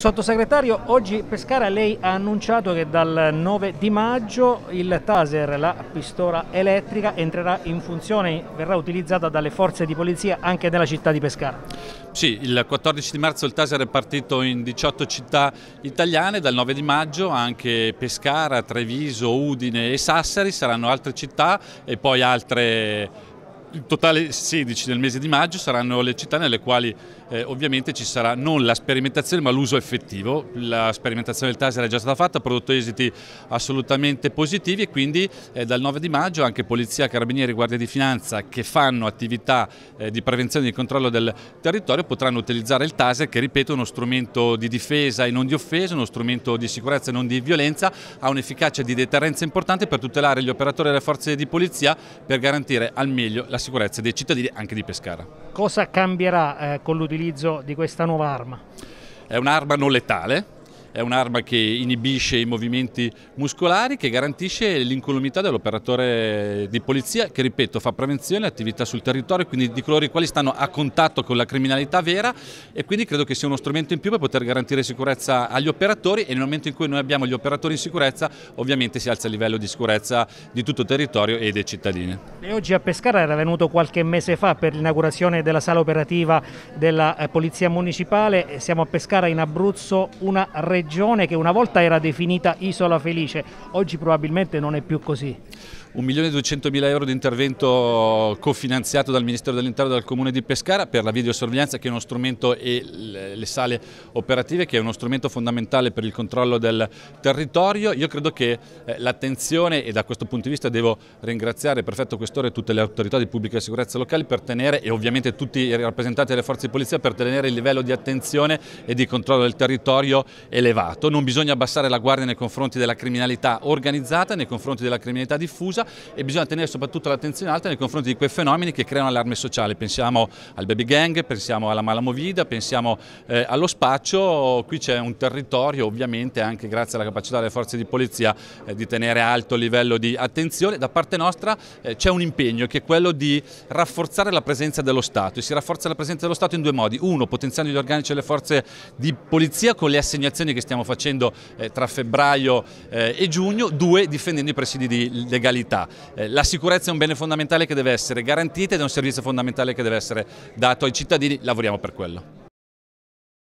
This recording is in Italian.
Sottosegretario, oggi Pescara lei ha annunciato che dal 9 di maggio il taser, la pistola elettrica, entrerà in funzione, verrà utilizzata dalle forze di polizia anche nella città di Pescara. Sì, il 14 di marzo il taser è partito in 18 città italiane, dal 9 di maggio anche Pescara, Treviso, Udine e Sassari, saranno altre città e poi altre in totale 16 nel mese di maggio saranno le città nelle quali eh, ovviamente ci sarà non la sperimentazione ma l'uso effettivo. La sperimentazione del taser è già stata fatta, ha prodotto esiti assolutamente positivi e quindi eh, dal 9 di maggio anche Polizia, Carabinieri e Guardia di Finanza che fanno attività eh, di prevenzione e di controllo del territorio potranno utilizzare il taser che ripeto è uno strumento di difesa e non di offesa, uno strumento di sicurezza e non di violenza, ha un'efficacia di deterrenza importante per tutelare gli operatori delle forze di polizia per garantire al meglio la la sicurezza dei cittadini anche di Pescara. Cosa cambierà eh, con l'utilizzo di questa nuova arma? È un'arma non letale, è un'arma che inibisce i movimenti muscolari, che garantisce l'incolumità dell'operatore di polizia che, ripeto, fa prevenzione, attività sul territorio, quindi di coloro i quali stanno a contatto con la criminalità vera e quindi credo che sia uno strumento in più per poter garantire sicurezza agli operatori e nel momento in cui noi abbiamo gli operatori in sicurezza ovviamente si alza il livello di sicurezza di tutto il territorio e dei cittadini. E oggi a Pescara era venuto qualche mese fa per l'inaugurazione della sala operativa della eh, Polizia Municipale, siamo a Pescara in Abruzzo, una regione regione che una volta era definita isola felice, oggi probabilmente non è più così. 1.200.000 euro di intervento cofinanziato dal Ministero dell'Interno e dal Comune di Pescara per la videosorveglianza che è uno strumento e le sale operative che è uno strumento fondamentale per il controllo del territorio. Io credo che eh, l'attenzione e da questo punto di vista devo ringraziare il Prefetto Questore e tutte le autorità di pubblica sicurezza locali per tenere e ovviamente tutti i rappresentanti delle forze di polizia per tenere il livello di attenzione e di controllo del territorio e le elevato, non bisogna abbassare la guardia nei confronti della criminalità organizzata, nei confronti della criminalità diffusa e bisogna tenere soprattutto l'attenzione alta nei confronti di quei fenomeni che creano allarme sociale, pensiamo al baby gang, pensiamo alla malamovida, pensiamo eh, allo spaccio, qui c'è un territorio ovviamente anche grazie alla capacità delle forze di polizia eh, di tenere alto livello di attenzione, da parte nostra eh, c'è un impegno che è quello di rafforzare la presenza dello Stato e si rafforza la presenza dello Stato in due modi, uno potenziando gli organici cioè delle forze di polizia con le assegnazioni che che stiamo facendo eh, tra febbraio eh, e giugno, due difendendo i presidi di legalità. Eh, la sicurezza è un bene fondamentale che deve essere garantito ed è un servizio fondamentale che deve essere dato ai cittadini, lavoriamo per quello.